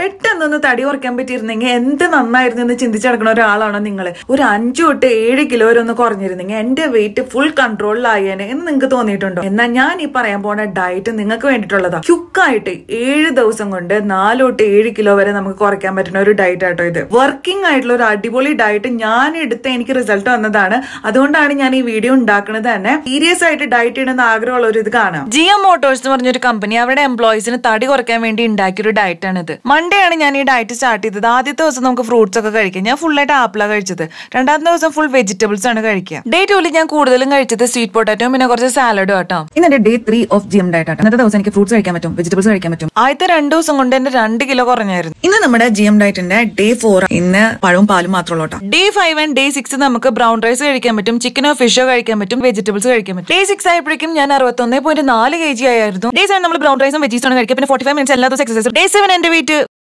പെട്ടെന്നൊന്ന് തടി കുറയ്ക്കാൻ പറ്റിയിരുന്നെങ്കിൽ എന്ത് നന്നായിരുന്നു എന്ന് ചിന്തിച്ചു നടക്കുന്ന ഒരാളാണോ നിങ്ങൾ ഒരു അഞ്ചു തൊട്ട് ഏഴ് കിലോ വരെ ഒന്ന് കുറഞ്ഞിരുന്നെങ്കിൽ എന്റെ വെയിറ്റ് ഫുൾ കൺട്രോളിലായേനെ എന്ന് നിങ്ങൾക്ക് തോന്നിയിട്ടുണ്ടോ എന്നാൽ ഞാൻ ഈ പറയാൻ പോണ ഡയറ്റ് നിങ്ങൾക്ക് വേണ്ടിയിട്ടുള്ളതാ ക്യുക്കായിട്ട് ഏഴ് ദിവസം കൊണ്ട് നാല് തൊട്ട് ഏഴ് കിലോ വരെ നമുക്ക് കുറയ്ക്കാൻ പറ്റുന്ന ഒരു ഡയറ്റ് ആട്ടോ ഇത് വർക്കിംഗ് ആയിട്ടുള്ള ഒരു അടിപൊളി ഡയറ്റ് ഞാൻ എടുത്ത് എനിക്ക് റിസൾട്ട് വന്നതാണ് അതുകൊണ്ടാണ് ഞാൻ ഈ വീഡിയോ ഉണ്ടാക്കുന്നത് തന്നെ സീരിയസ് ആയിട്ട് ഡയറ്റ് ചെയ്യണമെന്ന് ആഗ്രഹമുള്ള ഒരു ഇത് കാണാം ജിഎം മോട്ടോഴ്സ് എന്ന് പറഞ്ഞൊരു കമ്പനി അവരുടെ എംപ്ലോയീസിന് തടി കുറയ്ക്കാൻ വേണ്ടി ഉണ്ടാക്കിയ ഒരു ഡയറ്റ് ആണ് ഇത് മൺഡേയാണ് ഞാൻ ഈ ഡയറ്റ് സ്റ്റാർട്ട് ചെയ്തത് ആദ്യത്തെ ദിവസം നമുക്ക് ഫ്രൂട്ട്സ് ഒക്കെ കഴിക്കാം ഞാൻ ഫുള്ളായിട്ട് ആപ്പിള കഴിച്ചത് രണ്ടാമത്തെ ദിവസം ഫുൾ വെജിറ്റബിൾസ് ആണ് കഴിക്കുക ഡേ ടു ഞാൻ കൂടുതലും കഴിച്ചത് സ്വീറ്റ് പൊട്ടാറ്റോ പിന്നെ കുറച്ച് സാലഡും ആട്ടോ ഇന്നത്തെ day three of gym diet ആണ് ഇന്നത്തെ ദിവസം എനിക്ക് ഫ്രൂട്ട്സ് കഴിക്കാൻ പറ്റും വെജിറ്റബിൾസ് കഴിക്കാൻ പറ്റും ആദ്യത്തെ രണ്ട് ദിവസം കൊണ്ട് എന്റെ രണ്ട് കിലോ കുറഞ്ഞായിരുന്നു ഇന്ന് നമ്മുടെ ജി എം ഡയറ്റിന്റെ ഡേ ഫോർ ഇന്ന് പഴവും പാലും മാത്രമുള്ള day five and day six നമുക്ക് ബ്രൗൺ റൈസ് കഴിക്കാൻ പറ്റും ചിക്കനോ ഫിഷോ കഴിക്കാൻ പറ്റും വെജിറ്റബിൾസ് കഴിക്കാൻ പറ്റും ഡേ സിക്സ് ആയപ്പോഴേക്കും ഞാൻ അറുപത്തൊന്ന് പോയിന്റ് നാല് കെ ജി ആയിരുന്നു ഡേ സെവൻ നമ്മൾ ബ്രൗൺ റൈസും വെജിറ്റബിൾസ് ആണ് കഴിക്കാം പിന്നെ ഫോർട്ടി ഫൈവ് മിനിറ്റ്സ് എല്ലാ ദിവസം എക്സസൈസ് ഡേ സെവൻ എന്റെ വെയിറ്റ്